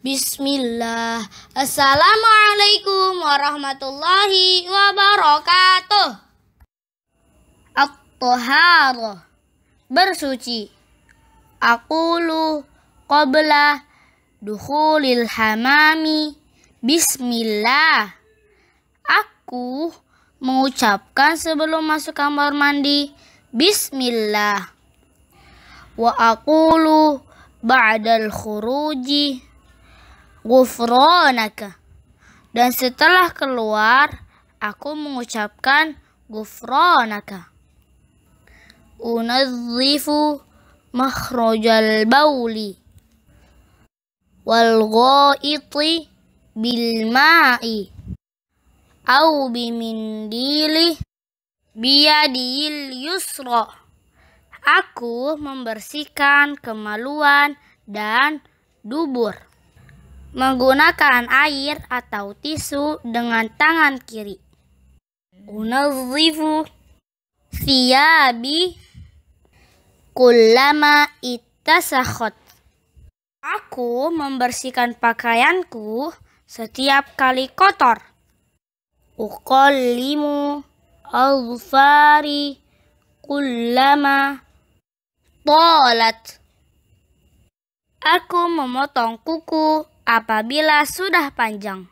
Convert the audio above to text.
Bismillah. Assalamualaikum warahmatullahi wabarakatuh. At-taharah. Bersuci. lu qabla dukhulil hamami. Bismillah. Aku mengucapkan sebelum masuk kamar mandi. Bismillah. Wa aku lu ba'dal khuruji gufronaka. Dan setelah keluar, aku mengucapkan gufronaka. Unadzifu makhrajal bauli wal ghaiti bil ma'i au bimindili biyadil yusra aku membersihkan kemaluan dan dubur menggunakan air atau tisu dengan tangan kiri. Unazifu siabi kulama itasakot. Aku membersihkan pakaianku setiap kali kotor. Ukolimu alfari kulama tolat. Aku memotong kuku apabila sudah panjang.